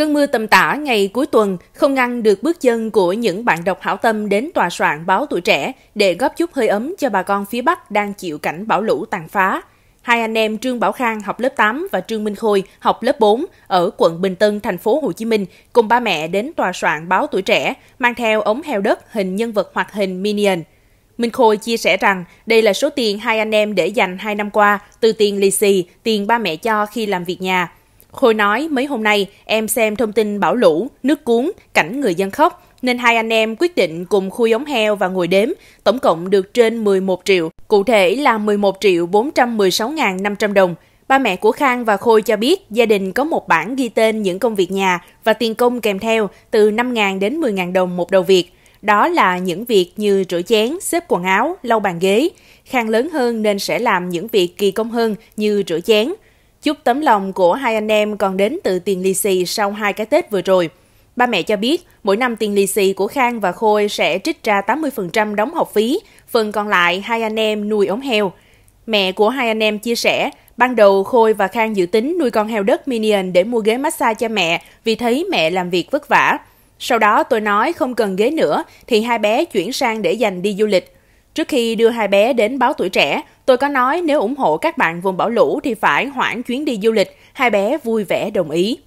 Cơn mưa tầm tã ngày cuối tuần không ngăn được bước chân của những bạn đọc hảo tâm đến tòa soạn báo tuổi trẻ để góp chút hơi ấm cho bà con phía Bắc đang chịu cảnh bão lũ tàn phá. Hai anh em Trương Bảo Khang học lớp 8 và Trương Minh Khôi học lớp 4 ở quận Bình Tân, thành phố Hồ Chí Minh cùng ba mẹ đến tòa soạn báo tuổi trẻ mang theo ống heo đất hình nhân vật hoạt hình Minion. Minh Khôi chia sẻ rằng đây là số tiền hai anh em để dành hai năm qua từ tiền lì xì, tiền ba mẹ cho khi làm việc nhà – Khôi nói mấy hôm nay em xem thông tin bão lũ, nước cuốn, cảnh người dân khóc, nên hai anh em quyết định cùng khui giống heo và ngồi đếm, tổng cộng được trên 11 triệu, cụ thể là 11 triệu 416.500 đồng. Ba mẹ của Khang và Khôi cho biết gia đình có một bản ghi tên những công việc nhà và tiền công kèm theo từ 5.000 đến 10.000 đồng một đầu việc. Đó là những việc như rửa chén, xếp quần áo, lau bàn ghế. Khang lớn hơn nên sẽ làm những việc kỳ công hơn như rửa chén. Chúc tấm lòng của hai anh em còn đến từ tiền lì xì sau hai cái Tết vừa rồi. Ba mẹ cho biết, mỗi năm tiền lì xì của Khang và Khôi sẽ trích ra 80% đóng học phí, phần còn lại hai anh em nuôi ống heo. Mẹ của hai anh em chia sẻ, ban đầu Khôi và Khang dự tính nuôi con heo đất Minion để mua ghế massage cho mẹ vì thấy mẹ làm việc vất vả. Sau đó tôi nói không cần ghế nữa thì hai bé chuyển sang để dành đi du lịch. Trước khi đưa hai bé đến báo tuổi trẻ, tôi có nói nếu ủng hộ các bạn vùng bão lũ thì phải hoãn chuyến đi du lịch, hai bé vui vẻ đồng ý.